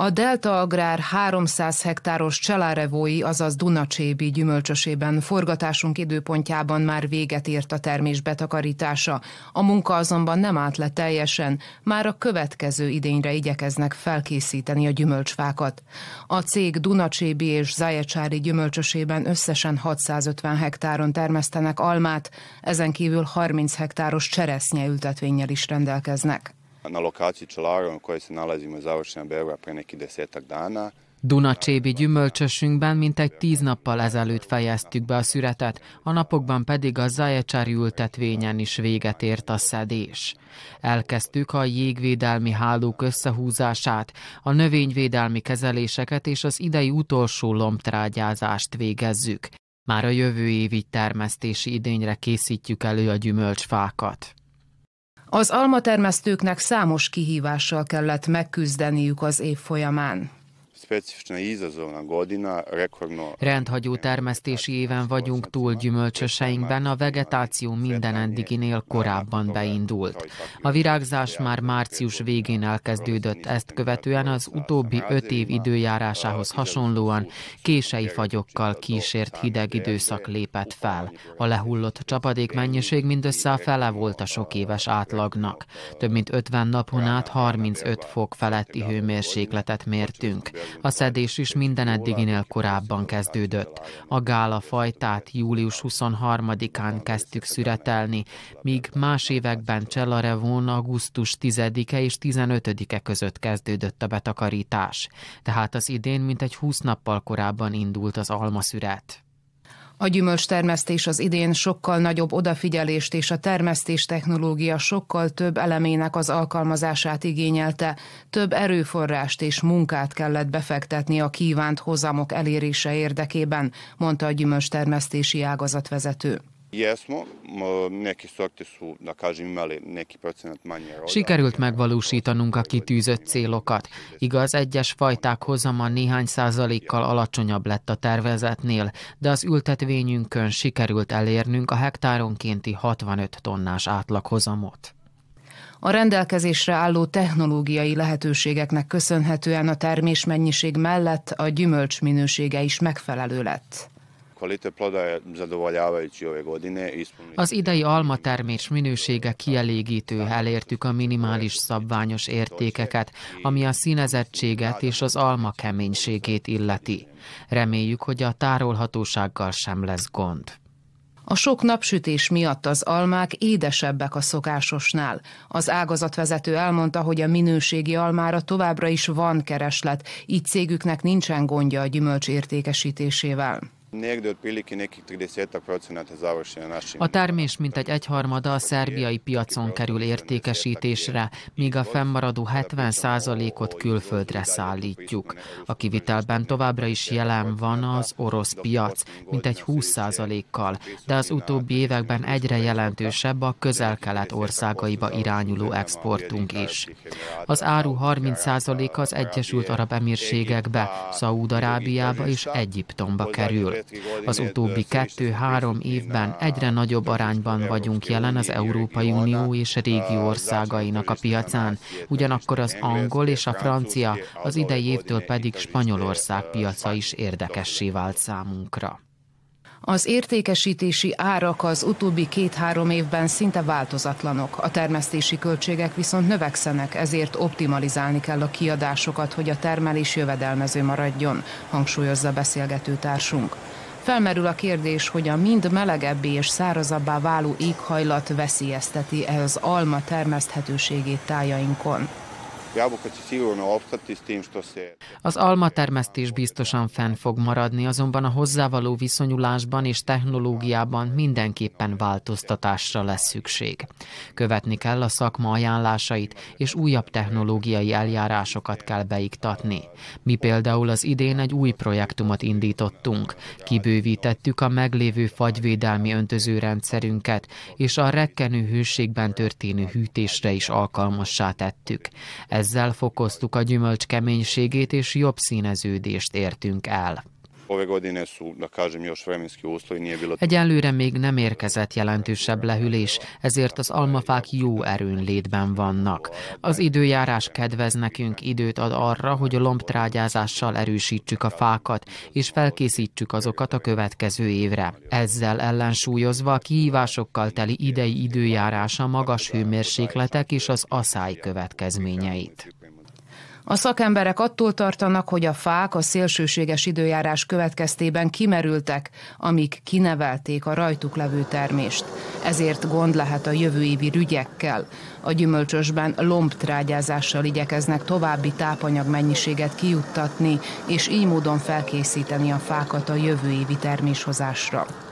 A Delta Agrár 300 hektáros Cselárevói, azaz Dunacsébi gyümölcsösében forgatásunk időpontjában már véget ért a termés betakarítása. A munka azonban nem állt le teljesen, már a következő idényre igyekeznek felkészíteni a gyümölcsfákat. A cég Dunacsébi és Zajecsári gyümölcsösében összesen 650 hektáron termesztenek almát, ezen kívül 30 hektáros cseresznye ültetvényel is rendelkeznek. Na lokaciji Čelarom, u kojoj se nalazimo je završena berba pre neki desetak dana. Csébi gyümölcsösünkben mintegy tíz nappal ezelőtt fejeztük be a szüretet, a napokban pedig a Zajecsári ültetvényen is véget ért a szedés. Elkezdtük a jégvédelmi hálók összehúzását, a növényvédelmi kezeléseket és az idei utolsó lombtrágyázást végezzük. Már a jövő évi termesztési idényre készítjük elő a gyümölcsfákat. Az almatermesztőknek számos kihívással kellett megküzdeniük az év folyamán specifična izazovna godina, rekordno... Rendhagyó termesztési éven vagyunk túl gyümölcsöseinkben, a vegetáció minden eddiginél korábban beindult. A virágzás már március végén elkezdődött, ezt követően az utóbbi öt év időjárásához hasonlóan kései fagyokkal kísért hideg időszak lépett fel. A lehullott csapadék mennyiség mindössze a fele volt a sok éves átlagnak. Több mint 50 napon át 35 fok feletti hőmérsékletet mértünk. A szedés is minden eddiginél korábban kezdődött. A gála fajtát július 23-án kezdtük szüretelni, míg más években Csellarevon augusztus 10-e és 15-e között kezdődött a betakarítás. Tehát az idén mintegy 20 nappal korábban indult az almaszüret. A gyümölcstermesztés az idén sokkal nagyobb odafigyelést és a termesztés technológia sokkal több elemének az alkalmazását igényelte, több erőforrást és munkát kellett befektetni a kívánt hozamok elérése érdekében, mondta a gyümölcstermesztési ágazatvezető. Jesmo, neki da imali neki manje Sikerült megvalósítanunk a kitűzött célokat. Igaz, egyes fajták hozama néhány százalékkal alacsonyabb lett a tervezetnél, de az ültetvényünkön sikerült elérnünk a hektáronkénti 65 tonnás átlaghozamot. A rendelkezésre álló technológiai lehetőségeknek köszönhetően a termésmennyiség mellett a gyümölcs minősége is megfelelő lett. Kvalitet ploda je zadovoljavajući ove godine. Az idei alma termés minősége kielégítő, elértük a minimális szabványos értékeket, ami a színezettséget és az alma keménységét illeti. Reméljük, hogy a tárolhatósággal sem lesz gond. A sok napsütés miatt az almák édesebbek a szokásosnál. Az ágazatvezető elmondta, hogy a minőségi almára továbbra is van kereslet, így cégüknek nincsen gondja a gyümölcs értékesítésével. A termés mintegy egyharmada a szerbiai piacon kerül értékesítésre, míg a fennmaradó 70 ot külföldre szállítjuk. A kivitelben továbbra is jelen van az orosz piac, mintegy 20 kal de az utóbbi években egyre jelentősebb a közel-kelet országaiba irányuló exportunk is. Az áru 30 a az Egyesült Arab Emírségekbe, Szaúd-Arábiába és Egyiptomba kerül. Az utóbbi kettő-három évben egyre nagyobb arányban vagyunk jelen az Európai Unió és a régi országainak a piacán, ugyanakkor az angol és a francia, az idei évtől pedig Spanyolország piaca is érdekessé vált számunkra. Az értékesítési árak az utóbbi két-három évben szinte változatlanok, a termesztési költségek viszont növekszenek, ezért optimalizálni kell a kiadásokat, hogy a termelés jövedelmező maradjon, hangsúlyozza beszélgető társunk. Felmerül a kérdés, hogy a mind melegebbé és szárazabbá váló éghajlat veszélyezteti-e az alma termeszthetőségét tájainkon. Az alma termesztés biztosan fenn fog maradni, azonban a hozzávaló viszonyulásban és technológiában mindenképpen változtatásra lesz szükség. Követni kell a szakma ajánlásait, és újabb technológiai eljárásokat kell beiktatni. Mi például az idén egy új projektumot indítottunk. Kibővítettük a meglévő fagyvédelmi öntözőrendszerünket, és a rekkenő hőségben történő hűtésre is alkalmassá tettük. Ezzel fokoztuk a gyümölcs keménységét és jobb színeződést értünk el. Ove godine su, da kažem, još vremenski uslovi nije bilo... még nem érkezett jelentősebb lehűlés, ezért az almafák jó erőn létben vannak. Az időjárás kedvez nekünk, időt ad arra, hogy a lombtrágyázással erősítsük a fákat, és felkészítsük azokat a következő évre. Ezzel ellensúlyozva a kihívásokkal teli idei időjárása magas hőmérsékletek és az asszály következményeit. A szakemberek attól tartanak, hogy a fák a szélsőséges időjárás következtében kimerültek, amik kinevelték a rajtuk levő termést. Ezért gond lehet a jövő évi rügyekkel. A gyümölcsösben lombtrágyázással igyekeznek további tápanyag mennyiséget kijuttatni, és így módon felkészíteni a fákat a jövő évi terméshozásra.